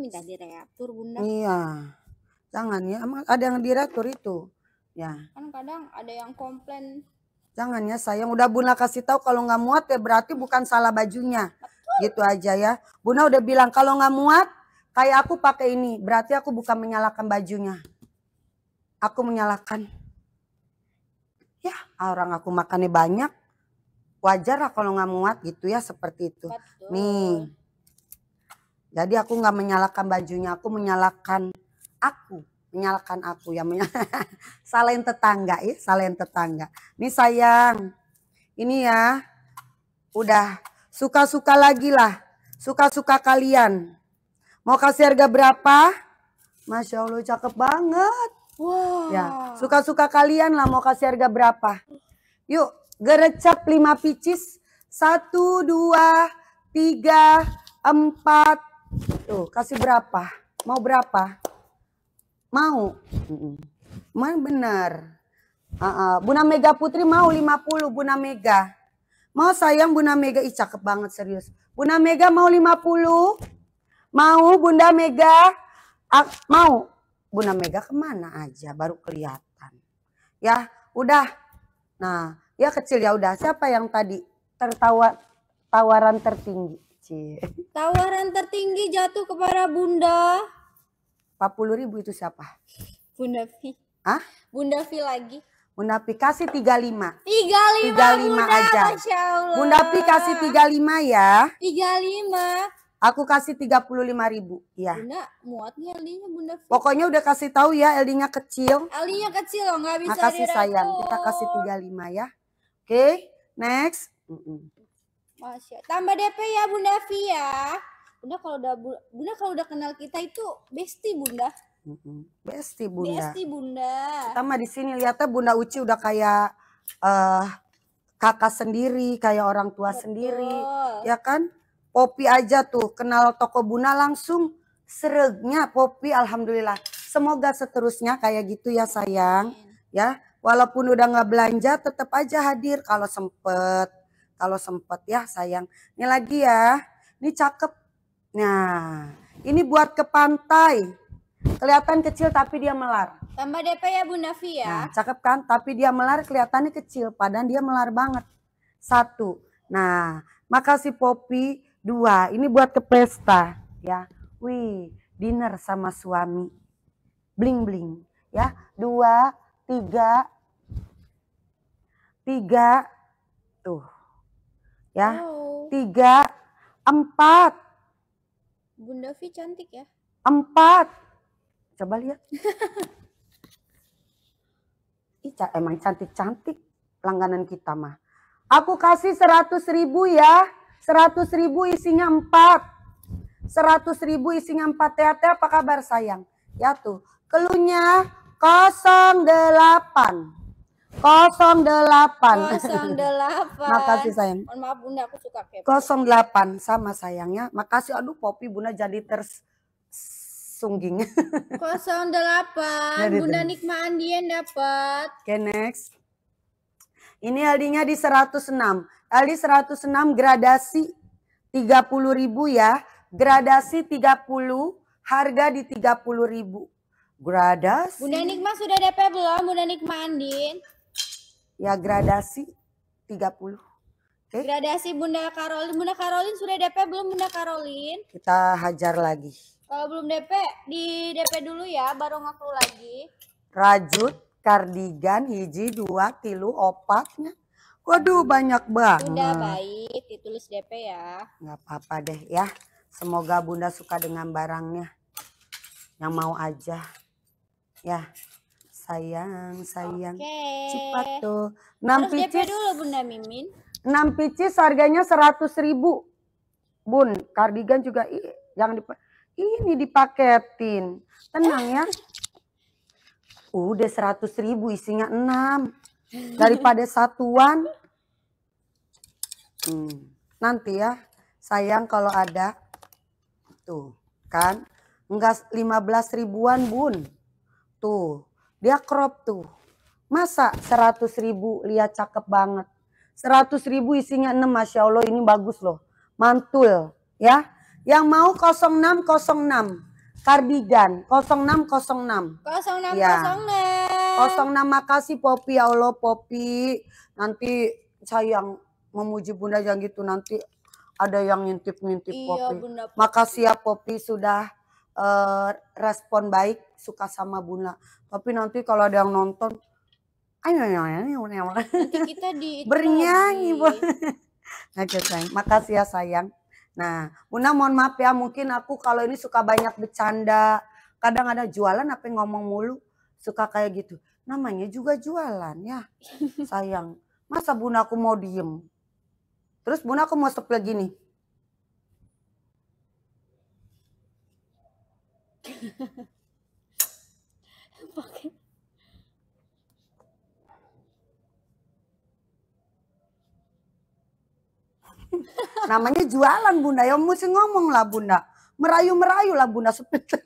minta direatur bunda iya jangan ya emang ada yang direatur itu ya kan kadang ada yang komplain jangan ya sayang udah bunda kasih tahu kalau nggak muat ya berarti bukan salah bajunya Betul. gitu aja ya bunda udah bilang kalau nggak muat kayak aku pakai ini berarti aku bukan menyalahkan bajunya aku menyalahkan ya orang aku makannya banyak wajar lah kalau nggak muat gitu ya seperti itu Betul. nih jadi aku nggak menyalakan bajunya, aku menyalakan aku, menyalakan aku yang salahin tetangga ya, salahin tetangga. Ini sayang, ini ya, udah suka-suka lagi lah, suka-suka kalian. Mau kasih harga berapa? Masya Allah cakep banget. Wow. Ya, suka-suka kalian lah mau kasih harga berapa. Yuk, gerecap lima picis. satu dua tiga empat Tuh, kasih berapa? Mau berapa? Mau. Mana benar. Uh -uh. Buna Mega Putri mau 50, Buna Mega. Mau sayang Buna Mega. Ih, cakep banget serius. Buna Mega mau 50? Mau Bunda Mega? Uh, mau. Bunda Mega kemana aja baru kelihatan. Ya, udah. Nah, ya kecil ya udah. Siapa yang tadi tertawa tawaran tertinggi? Cie. Tawaran tertinggi jatuh kepada Bunda. 40 ribu itu siapa? Bunda V. Hah? Bunda V lagi. Bunda V kasih 35. 35. 35 Bunda, aja. Masya Allah. Bunda V kasih 35 ya. 35. Aku kasih 35 ribu. Ya. Bunda muatnya Elinya Bunda Fi. Pokoknya udah kasih tahu ya Elinya kecil. Elinya kecil loh gak bisa Makasih dirangkul. sayang. Kita kasih 35 ya. Oke. Okay, next. Mm -mm. Masya. Oh, Tambah DP ya Bunda Vi ya. Bunda kalau udah Bunda kalau udah kenal kita itu bestie Bunda. Besti Bunda. Besti Bunda. Pertama di sini lihatnya Bunda Uci udah kayak uh, kakak sendiri, kayak orang tua Betul. sendiri, ya kan? Popi aja tuh kenal toko Bunda langsung seregnya Popi alhamdulillah. Semoga seterusnya kayak gitu ya sayang, Amin. ya. Walaupun udah nggak belanja tetap aja hadir kalau sempet kalau sempat ya sayang. Ini lagi ya. Ini cakep. Nah, ini buat ke pantai. Kelihatan kecil tapi dia melar. Tambah DP ya Bu Nafia. Ya? Nah, cakep kan? Tapi dia melar kelihatannya kecil. Padahal dia melar banget. Satu. Nah, makasih Popi. Dua. Ini buat ke pesta. Ya. Wih, dinner sama suami. Bling-bling. Ya. Dua, tiga, tiga. Tuh. Ya. Oh. Tiga, empat. Bunda V cantik ya. Empat. Coba lihat. Ica emang cantik-cantik langganan kita mah. Aku kasih seratus ribu ya. Seratus ribu isinya empat. Seratus ribu isinya empat. Tete apa kabar sayang? Ya tuh. Keluhnya delapan. 08. 08. Makasih sayang. Mohon maaf Bunda aku suka kepo. 08 sama sayangnya. Makasih aduh Popi Bunda jadi ters sungging. 08 jadi Bunda Nikma Andien dapat. Oke okay, next. Ini aldinya di 106. Aldi 106 gradasi 30 ribu ya. Gradasi 30, harga di 30 ribu Gradasi. Bunda Nikma sudah DP belum? Bunda Nikma Andin ya gradasi 30. Okay. Gradasi Bunda Karolin. Bunda Karolin sudah DP belum Bunda Karolin? Kita hajar lagi. Kalau belum DP, di DP dulu ya, baru ngaku lagi. Rajut, kardigan, hiji, dua, tilu, opaknya. Waduh, banyak banget. Bunda baik, ditulis DP ya. Nggak apa-apa deh ya. Semoga Bunda suka dengan barangnya. Yang mau aja. Ya sayang sayang okay. tuh. 6 Terus picis DP dulu Bunda Mimin 6 picis harganya 100.000. Bun kardigan juga yang di ini dipaketin tenang ya udah 100.000 isinya 6 daripada satuan hmm. nanti ya sayang kalau ada tuh kan enggak 15 ribuan bun tuh dia crop tuh. Masa 100 ribu lihat cakep banget. 100 ribu isinya 6, Masya Allah ini bagus loh. Mantul ya. Yang mau 0606 kardigan 0606. 0606. Ya. 06. makasih Popi ya Allah Popi. Nanti sayang memuji Bunda yang gitu nanti ada yang ngintip-ngintip iya, Popi. Bunda. Makasih ya Popi sudah uh, respon baik suka sama Bunda. Tapi nanti kalau ada yang nonton, ayo ayo ayo nanti kita di bernyanyi. Aja sayang, makasih ya sayang. Nah, Bunda mohon maaf ya, mungkin aku kalau ini suka banyak bercanda. Kadang ada jualan apa ngomong mulu, suka kayak gitu. Namanya juga jualan ya, sayang. Masa Bunda aku mau diem? Terus Bunda aku mau sepel gini. Namanya jualan Bunda, ya mesti ngomong lah Bunda. Merayu-merayu lah Bunda seperti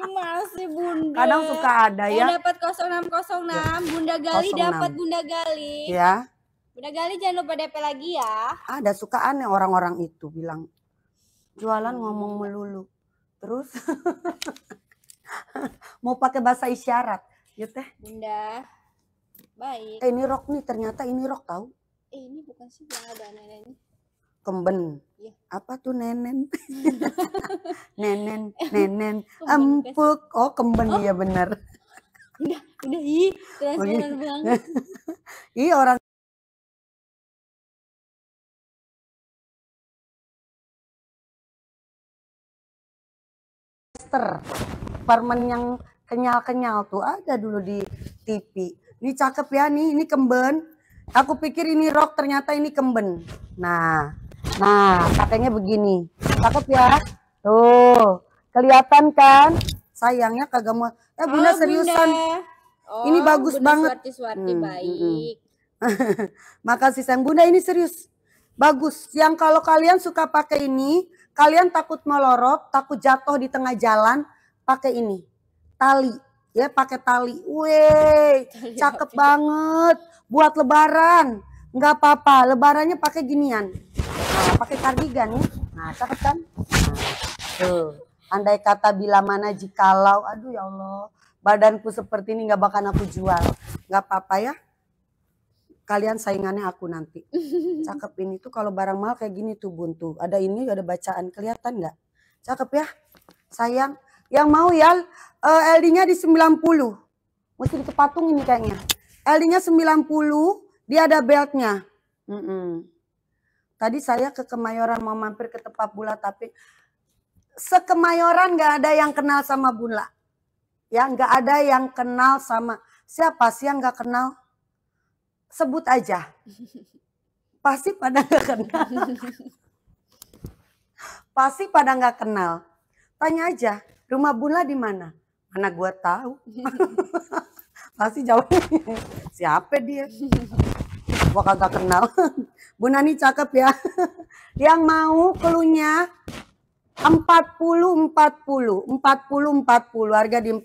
masih Bunda. Kadang suka ada ya. dapat 0606, ya. Bunda Gali dapat Bunda Gali. Ya. Bunda Gali jangan lupa DP lagi ya. Ada suka aneh orang-orang itu bilang jualan ngomong hmm. melulu. Terus mau pakai bahasa isyarat ya teh. Bunda. Baik. Eh, ini rok nih ternyata ini rok tahu. Eh, ini bukan sih yang ada nenek kemben iya. apa tuh nenen nenen eh, nenen empuk oh kemben oh. ya benar udah udah ih oh, iya. banget orang Mister permen yang kenyal-kenyal tuh ada dulu di TV. Ini cakep ya nih, ini kemben. Aku pikir ini rok ternyata ini kemben. Nah, Nah, katanya begini. Cakep ya? Tuh, kelihatan kan? Sayangnya kagak mau. Eh oh, Bunda oh, seriusan. Bunda. Oh, ini bagus bunda banget. Suarti-suarti hmm, hmm, hmm. baik. Hmm. Makasih sayang Bunda ini serius. Bagus. Yang kalau kalian suka pakai ini, kalian takut melorot, takut jatuh di tengah jalan, pakai ini. Tali. Ya, pakai tali. Wih, cakep banget. Buat lebaran. Enggak apa-apa, lebarannya pakai ginian nah, pakai kardigan ya nah cakep kan nah, tuh andai kata bila mana jikalau aduh ya Allah badanku seperti ini nggak bakal aku jual nggak apa-apa ya kalian saingannya aku nanti cakep ini tuh kalau barang mahal kayak gini tuh buntu ada ini ada bacaan kelihatan nggak cakep ya sayang yang mau ya uh, eh, LD-nya di 90 mesti ini kayaknya LD-nya 90 dia ada beltnya mm -mm. Tadi saya ke Kemayoran mau mampir ke tempat Bula tapi sekemayoran nggak ada yang kenal sama Bula. Ya nggak ada yang kenal sama siapa sih yang nggak kenal? Sebut aja. Pasti pada nggak kenal. Pasti pada nggak kenal. Tanya aja, rumah Bula di mana? Mana gue tahu. Pasti jawabnya siapa dia? gua kagak kenal. Bu Nani cakep ya. Yang mau keluhnya 40 40 40 40 harga di 40. 40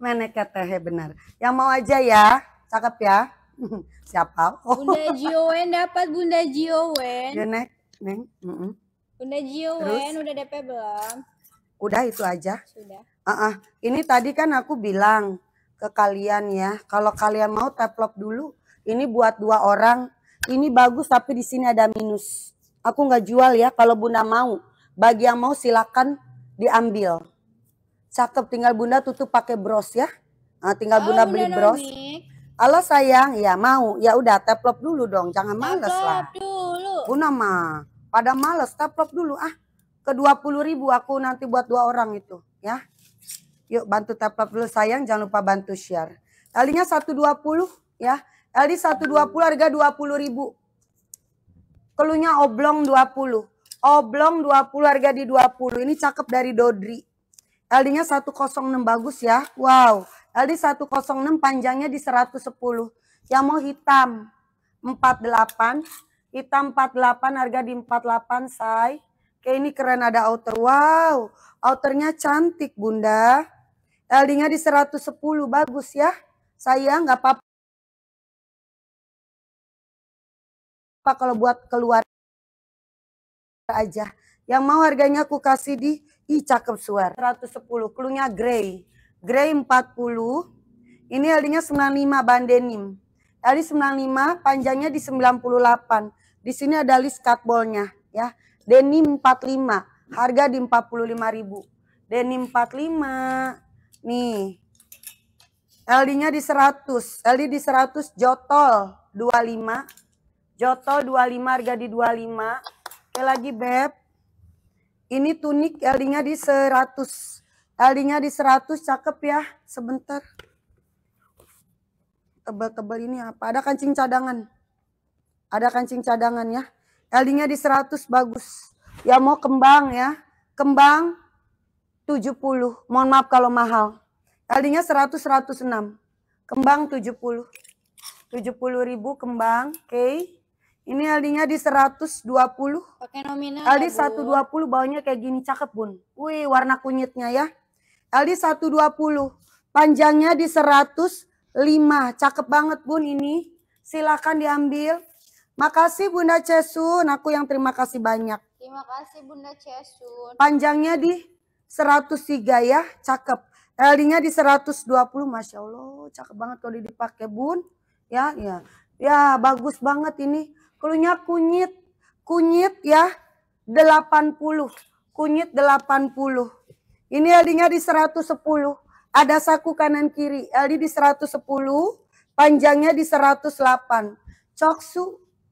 menek teh benar. Yang mau aja ya, cakep ya. Siapa? Oh. Bunda Jiowen dapat Bunda Jiowen. Ya, Nek. Neng. Mm -mm. Bunda Jiowen udah DP belum? Udah itu aja. Sudah. Uh -uh. Ini tadi kan aku bilang ke kalian ya. Kalau kalian mau taplok dulu, ini buat dua orang. Ini bagus tapi di sini ada minus. Aku nggak jual ya kalau Bunda mau. Bagi yang mau silakan diambil. Cakep tinggal Bunda tutup pakai bros ya. Nah, tinggal oh, Bunda beli bros. Allah sayang, ya mau. Ya udah taplok dulu dong, jangan males lah. Bunda mah pada males taplok dulu ah. Ke puluh ribu aku nanti buat dua orang itu ya. Yuk bantu tap up dulu sayang, jangan lupa bantu share. ld 120 ya. LD 120 harga 20.000. Kelunya oblong 20. Oblong 20 harga di 20. Ini cakep dari Dodri. ld 106 bagus ya. Wow. LD 106 panjangnya di 110. Yang mau hitam 48. Hitam 48 harga di 48 say. Oke ini keren ada outer. Wow. Outernya cantik bunda. Earlingnya di 110, bagus ya. Saya nggak apa-apa. kalau buat keluar aja. Yang mau harganya aku kasih di i cakep suar 110, klunya grey. Grey 40. Ini LD-nya 95 bandenim. denim. LD 95, panjangnya di 98. Di sini ada list cutball-nya ya. Denim 45, harga di 45.000. Denim 45, Nih. LD-nya di 100. LD di 100 jotol 25. Jotol 25 harga di 25. Oke lagi beb. Ini tunik LD-nya di 100. LD-nya di 100 cakep ya. Sebentar. Tebal-tebal ini apa? Ada kancing cadangan. Ada kancing cadangan ya. LD-nya di 100 bagus. Ya mau kembang ya. Kembang 70. Mohon maaf kalau mahal. Tadinya 100 106. Kembang 70. 70 ribu kembang. Oke. Okay. Ini aldinya nya di 120. Pakai nominal. Ya, Aldi ya, 120 bawahnya kayak gini cakep, Bun. Wih, warna kunyitnya ya. Aldi 120. Panjangnya di 105. Cakep banget, Bun ini. Silakan diambil. Makasih Bunda Cesun, aku yang terima kasih banyak. Terima kasih Bunda Cesun. Panjangnya di 103 ya, cakep. LD-nya di 120, Masya Allah, cakep banget kalau dipakai bun. Ya, ya. Ya, bagus banget ini. Keluarnya kunyit, kunyit ya, 80. Kunyit 80. Ini LD-nya di 110. Ada saku kanan kiri, LD di 110, panjangnya di 108. Coksu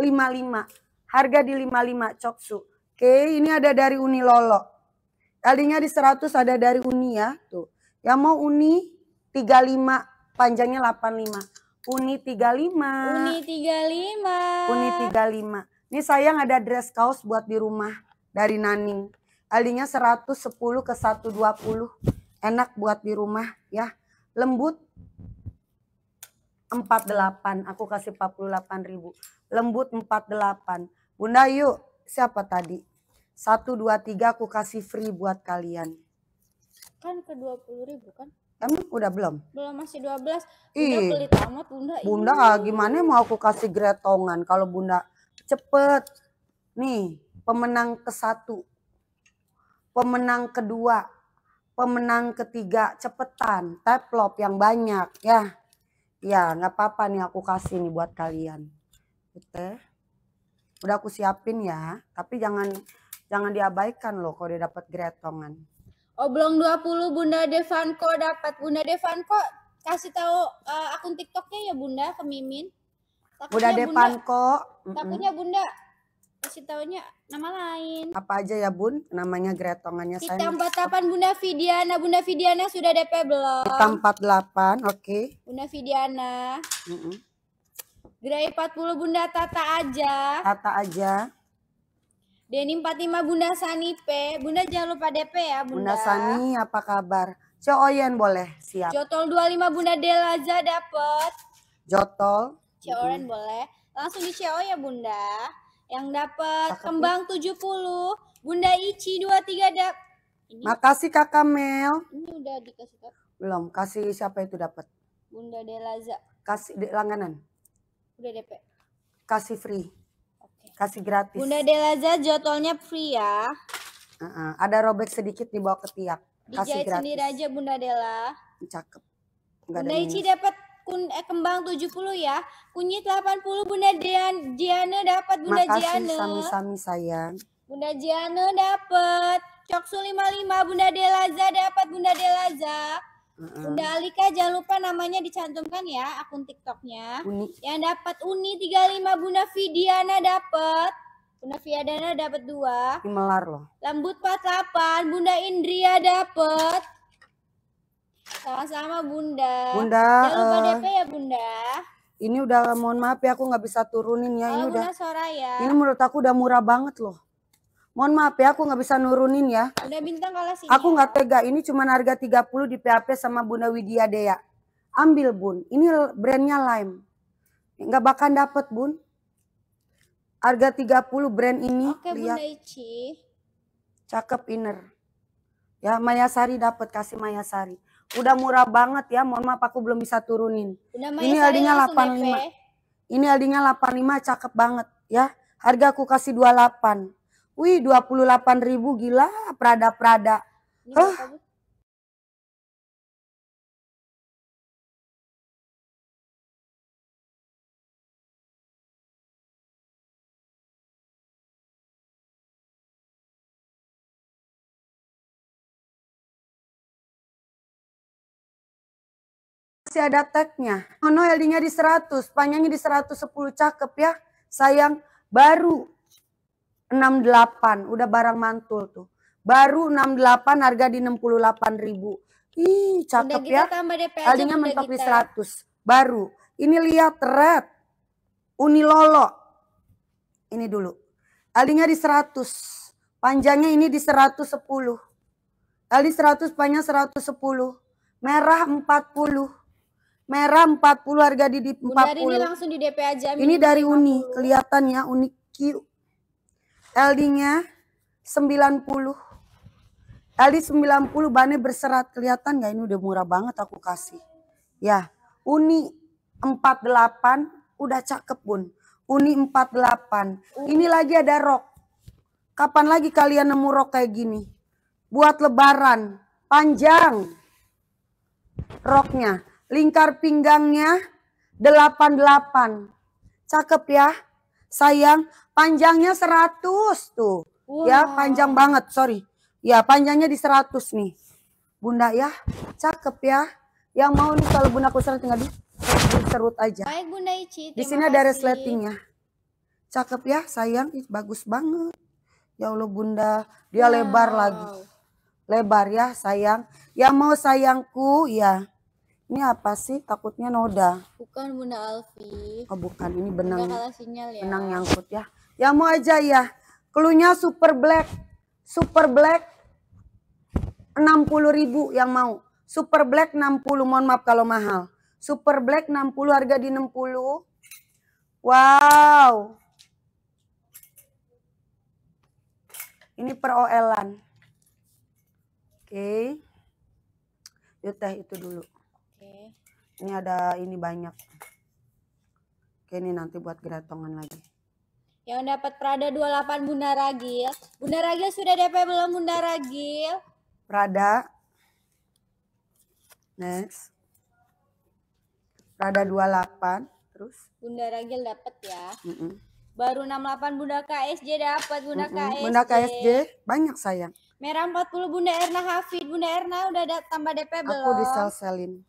55. Harga di 55 coksu. Oke, ini ada dari Unilolo. Kalinya di 100 ada dari Uni ya. Tuh. Yang mau Uni 35 panjangnya 85. Uni 35. Uni 35. Uni 35. Ini sayang ada dress kaos buat di rumah dari Naning. Alinya 110 ke 120. Enak buat di rumah ya. Lembut 48. Aku kasih 48.000. Lembut 48. Bunda yuk siapa tadi? Satu, dua, tiga aku kasih free buat kalian. Kan ke dua puluh ribu kan? Emang udah belum? Belum masih 12. Udah beli pelit amat Bunda. Bunda ini. Ah, gimana mau aku kasih gretongan kalau Bunda cepet. Nih, pemenang ke satu. Pemenang kedua. Pemenang ketiga cepetan. Teplop yang banyak ya. Ya nggak apa-apa nih aku kasih nih buat kalian. oke gitu. Udah aku siapin ya. Tapi jangan jangan diabaikan loh kalau dia dapat gretongan. Oblong 20 Bunda Devanko dapat. Bunda Devanko kasih tahu uh, akun TikToknya ya Bunda ke Mimin. Takutnya Bunda Devanko. Bunda, takutnya Bunda kasih taunya nama lain. Apa aja ya Bun? Namanya gretongannya Kita saya. 48 Bunda Vidiana. Bunda Vidiana sudah DP belum? Kita 48, oke. Okay. Bunda Vidiana. Mm -mm. Gerai 40 Bunda Tata aja. Tata aja. Denim Fatima Bunda Sani P. Bunda jangan lupa DP ya Bunda. Bunda Sani apa kabar? Co Oyen boleh siap. Jotol 25 Bunda Delaza dapet. Jotol. Co Oyen hmm. boleh. Langsung di CO ya Bunda. Yang dapat kembang tujuh 70. Bunda Ici 23 dap. Ini. Makasih Kakak Mel. Ini udah dikasih dap. Belum, kasih siapa itu dapat? Bunda Delaza. Kasih langganan. Udah DP. Kasih free. Kasih gratis. Bunda Delaza jotolnya free ya. Uh -uh. Ada robek sedikit di bawah ketiak. Kasih Dijahit gratis. sendiri aja Bunda Dela. Cakep. Gak Bunda Ici dapat kun eh, kembang 70 ya. Kunyit 80 Bunda Dian Diana dapat Bunda Makasih, Diana. Makasih sami-sami sayang. Bunda Diana dapat. Coksu 55 Bunda Delaza dapat Bunda Delaza mm Bunda Alika jangan lupa namanya dicantumkan ya akun TikToknya. Uni. Yang dapat Uni 35 Bunda Fidiana dapat. Bunda Fidiana dapat 2. Melar loh. Lembut 48 Bunda Indria dapat. Sama-sama Bunda. Bunda. Jangan lupa uh, eh, DP ya Bunda. Ini udah mohon maaf ya aku nggak bisa turunin ya oh, ini Bunda udah. Soraya. Ini menurut aku udah murah banget loh. Mohon maaf ya, aku nggak bisa nurunin ya. Ada bintang kalau sini. Aku nggak tega, ini cuma harga 30 di PHP sama Bunda Widya Dea. Ambil bun, ini brandnya Lime. Nggak bakal dapet bun. Harga 30 brand ini. Oke lihat. Bunda Ici. Cakep inner. Ya Mayasari dapat kasih Mayasari. Udah murah banget ya, mohon maaf aku belum bisa turunin. Udah, ini harganya 85. Ini harganya 85 cakep banget ya. Harga aku kasih 28. Wih, 28 ribu gila, Prada-Prada. Iya, huh? Masih ada tagnya. Nono oh, LD-nya di 100, panjangnya di 110 cakep ya. Sayang baru 68, udah barang mantul tuh. Baru 68 harga di 68 ribu. Ih, cakep gitu ya. Tambah Tadinya mentok di 100. Baru. Ini lihat red. Unilolo. Ini dulu. Alinya di 100. Panjangnya ini di 110. kali 100, panjang 110. Merah 40. Merah 40 harga di 40. Bunda, ini langsung di DP aja. Ini dari 50. Uni, kelihatannya unik LD-nya 90. LD 90 bannya berserat. Kelihatan nggak ini udah murah banget aku kasih. Ya, Uni 48 udah cakep bun. Uni 48. Ini lagi ada rok. Kapan lagi kalian nemu rok kayak gini? Buat lebaran. Panjang. Roknya. Lingkar pinggangnya 88. Cakep ya sayang panjangnya 100 tuh. Ya, wow. Ya, panjang banget, sorry. Ya, panjangnya di 100 nih. Bunda ya, cakep ya. Yang mau nih kalau Bunda kusar tinggal di serut aja. Baik Bunda Ici. Di sini ada resletingnya. Cakep ya, sayang. Ih, bagus banget. Ya Allah Bunda, dia wow. lebar lagi. Lebar ya, sayang. Yang mau sayangku, ya. Ini apa sih? Takutnya noda. Bukan Bunda Alfi. Oh bukan, ini benang. Bunda kalah sinyal ya. Benang nyangkut ya. Ya mau aja ya. Klunya super black. Super black 60.000 yang mau. Super black 60, mohon maaf kalau mahal. Super black 60 harga di 60. Wow. Ini per OL-an. Oke. Okay. Yuk teh itu dulu ini ada ini banyak oke ini nanti buat geratongan lagi yang dapat Prada 28 Bunda Ragil Bunda Ragil sudah DP belum Bunda Ragil Prada next Prada 28 terus Bunda Ragil dapat ya mm -mm. baru 68 Bunda KSJ dapat Bunda mm -mm. KSJ Bunda KSJ banyak sayang Merah 40 Bunda Erna Hafid. Bunda Erna udah ada tambah DP belum? Aku sel selin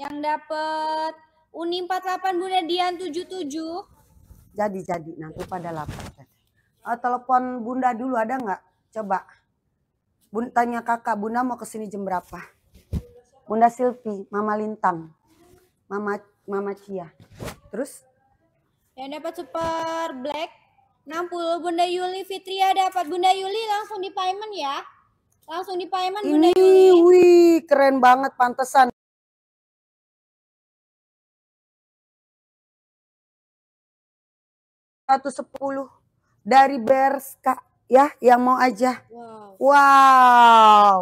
yang dapat Uni 48 Bunda Dian 77. Jadi jadi nanti pada lapar. Uh, eh, telepon Bunda dulu ada nggak? Coba. Bun, tanya kakak, Bunda mau kesini jam berapa? Bunda Silvi, Mama Lintang, Mama Mama Cia. Terus? Yang dapat super black 60 Bunda Yuli Fitria dapat Bunda Yuli langsung di payment ya. Langsung di payment Bunda Ini, Yuli. Wih, keren banget pantesan. 110 dari Berska ya yang mau aja. Wow. wow.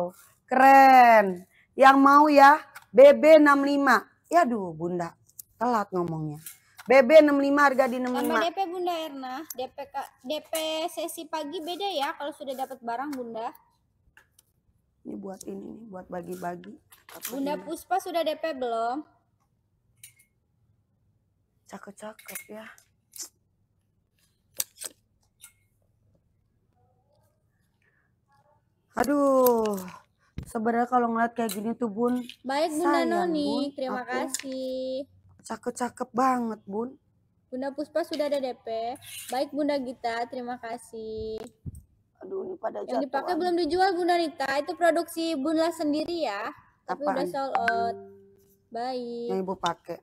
Keren. Yang mau ya BB65. Ya duh Bunda, telat ngomongnya. BB65 harga di 65. Sama DP Bunda Erna, DP DP sesi pagi beda ya kalau sudah dapat barang Bunda. Ini buat ini buat bagi-bagi. Bunda ini. Puspa sudah DP belum? Cakep-cakep ya. Aduh, sebenarnya kalau ngeliat kayak gini tuh Bun. Baik Bunda sayang, Noni, bun, terima aku. kasih. Cakep-cakep banget Bun. Bunda Puspa sudah ada DP. Baik Bunda Gita, terima kasih. Aduh, ini pada jatuh. Yang dipakai belum dijual Bunda Nita, itu produksi Bunda sendiri ya. Tapi Apaan? udah sold out. Baik. Yang ibu pakai.